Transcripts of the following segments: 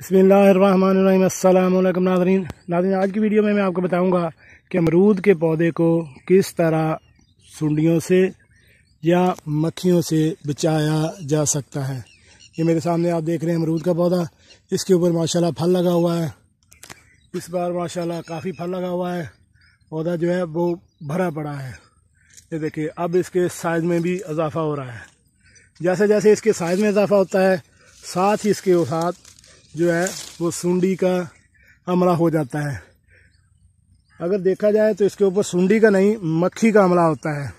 बसमीम Nadreen Nadreen आज की वीडियो में मैं आपको बताऊंगा कि अमरूद के पौधे को किस तरह सुंडियों से या मक्खियों से बचाया जा सकता है ये मेरे सामने आप देख रहे हैं अमरूद का पौधा इसके ऊपर माशाल्लाह फल लगा हुआ है इस बार माशाल्लाह काफ़ी फल लगा हुआ है पौधा जो है वो भरा पड़ा है ये देखिए अब इसके साइज़ में भी इजाफ़ा हो रहा है जैसे जैसे इसके साइज़ में इजाफ़ा होता है साथ ही इसके साथ जो है वो सूंडी का हमला हो जाता है अगर देखा जाए तो इसके ऊपर सूंडी का नहीं मक्खी का हमला होता है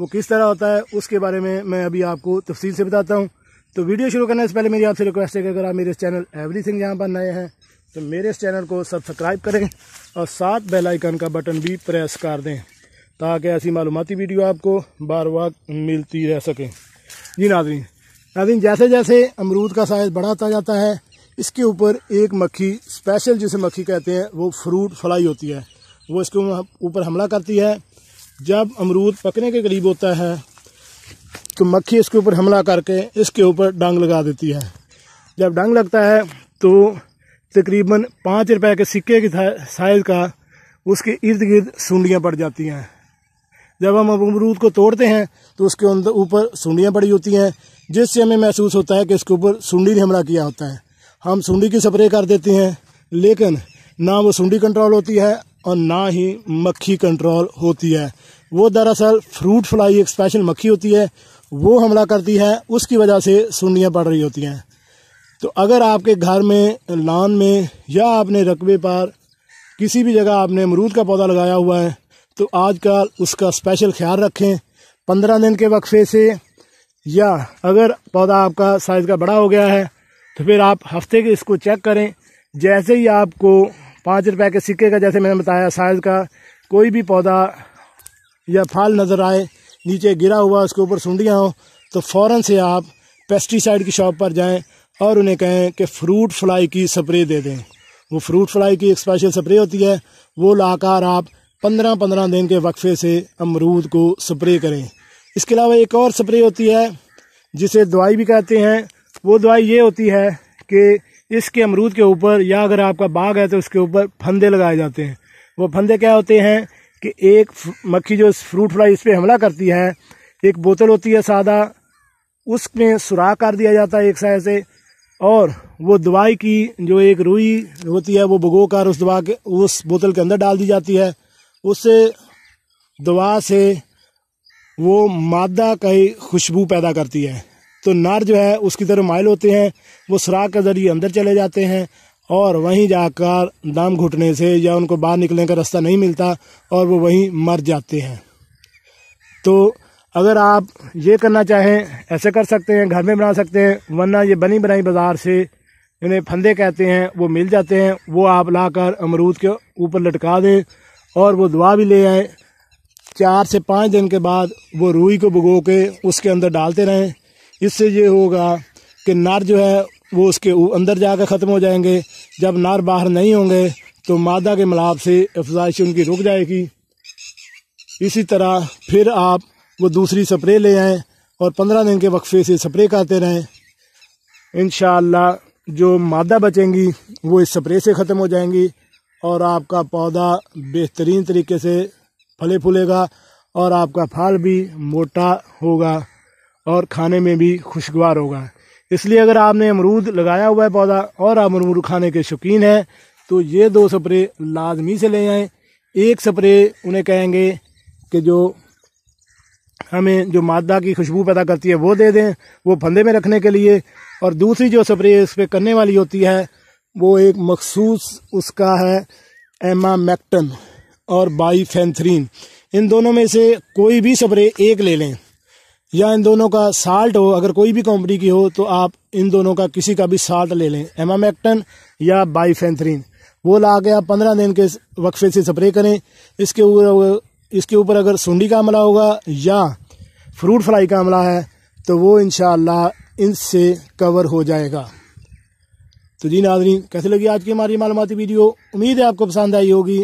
वो किस तरह होता है उसके बारे में मैं अभी आपको तफसील से बताता हूँ तो वीडियो शुरू करने से पहले मेरी आपसे रिक्वेस्ट है कि अगर आप मेरे चैनल एवरी थिंग यहाँ पर नए हैं तो मेरे इस चैनल को सब्सक्राइब करें और साथ बेल आइकन का बटन भी प्रेस कर दें ताकि ऐसी मालूमती वीडियो आपको बार बार मिलती रह सके जी नाजरीन नाजरीन जैसे जैसे अमरूद का साइज़ बढ़ाता जाता है इसके ऊपर एक मक्खी स्पेशल जिसे मक्खी कहते हैं वो फ्रूट फ्लाई होती है वो इसके ऊपर हमला करती है जब अमरूद पकने के करीब होता है तो मक्खी इसके ऊपर हमला करके इसके ऊपर डंग लगा देती है जब डंग लगता है तो तकरीबन पाँच रुपए के सिक्के की साइज़ का उसके इर्द गिर्द सुंडियाँ पड़ जाती हैं जब हम अमरूद को तोड़ते हैं तो उसके अंदर ऊपर सुंडियाँ पड़ी होती हैं जिससे हमें महसूस होता है कि इसके ऊपर सुंडी ने हमला किया होता है हम सूडी की स्प्रे कर देते हैं लेकिन ना वो सुंडी कंट्रोल होती है और ना ही मक्खी कंट्रोल होती है वो दरअसल फ्रूट फ्लाई एक स्पेशल मक्खी होती है वो हमला करती है उसकी वजह से सूडियाँ पड़ रही होती हैं तो अगर आपके घर में लान में या आपने रकबे पर किसी भी जगह आपने अमरूद का पौधा लगाया हुआ है तो आज का उसका स्पेशल ख्याल रखें पंद्रह दिन के वक्फे से या अगर पौधा आपका साइज़ का बड़ा हो गया है तो फिर आप हफ्ते के इसको चेक करें जैसे ही आपको पाँच रुपए के सिक्के का जैसे मैंने बताया साइज का कोई भी पौधा या फल नज़र आए नीचे गिरा हुआ उसके ऊपर सुंडियाँ हों तो फ़ौर से आप पेस्टिसाइड की शॉप पर जाएँ और उन्हें कहें कि फ्रूट फ्लाई की स्प्रे दे दें वो फ्रूट फ्लाई की एक स्पेशल स्प्रे होती है वो लाकर आप पंद्रह पंद्रह दिन के वक्फे से अमरूद को स्प्रे करें इसके अलावा एक और स्प्रे होती है जिसे दवाई भी कहते हैं वो दवाई ये होती है कि इसके अमरूद के ऊपर या अगर आपका बाग है तो उसके ऊपर फंदे लगाए जाते हैं वो फंदे क्या होते हैं कि एक मक्खी जो फ्रूट फ्लाई इस पर हमला करती है एक बोतल होती है सादा उसमें सुराख कर दिया जाता है एक साइड से और वो दवाई की जो एक रुई होती है वो भगो कर उस दवा के उस बोतल के अंदर डाल दी जाती है उससे दवा से वो मादा का खुशबू पैदा करती है तो नर जो है उसकी तरफ माइल होते हैं वो सुराख के ज़रिए अंदर चले जाते हैं और वहीं जाकर दाम घुटने से या उनको बाहर निकलने का रास्ता नहीं मिलता और वो वहीं मर जाते हैं तो अगर आप ये करना चाहें ऐसे कर सकते हैं घर में बना सकते हैं वरना ये बनी बनाई बाज़ार से इन्हें फंदे कहते हैं वो मिल जाते हैं वो आप लाकर अमरूद के ऊपर लटका दें और वो दवा भी ले आए चार से पाँच दिन के बाद वो रूई को भगो के उसके अंदर डालते रहें इससे ये होगा कि नार जो है वो उसके अंदर जाकर ख़त्म हो जाएंगे जब नार बाहर नहीं होंगे तो मादा के मिलाप से अफजाइश उनकी रुक जाएगी इसी तरह फिर आप वो दूसरी स्प्रे ले आएँ और पंद्रह दिन के वक्फे से स्प्रे करते रहें इन जो मादा बचेंगी वो इस स्प्रे से ख़त्म हो जाएंगी और आपका पौधा बेहतरीन तरीके से फले फूलेगा और आपका फाल भी मोटा होगा और खाने में भी खुशगवार होगा इसलिए अगर आपने अमरूद लगाया हुआ है पौधा और आप अमरूद खाने के शौकीन हैं तो ये दो स्प्रे लाजमी से ले आएँ एक स्प्रे उन्हें कहेंगे कि जो हमें जो मादा की खुशबू पैदा करती है वो दे दें वो फंदे में रखने के लिए और दूसरी जो स्प्रे इस पर करने वाली होती है वो एक मखसूस उसका है एमा मैक्टन और बाईफेंथ्रीन इन दोनों में से कोई भी स्प्रे एक ले लें या इन दोनों का साल्ट हो अगर कोई भी कंपनी की हो तो आप इन दोनों का किसी का भी साल्ट ले लें एमामेक्टन या बाईफेंथरीन वो ला के आप पंद्रह दिन के वक्फे से स्प्रे करें इसके ऊपर इसके ऊपर अगर सूंडी का हमला होगा या फ्रूट फ्लाई का हमला है तो वो इन इनसे कवर हो जाएगा तो जी नाजरीन कैसे लगी आज की हमारी मालूमती वीडियो उम्मीद है आपको पसंद आई होगी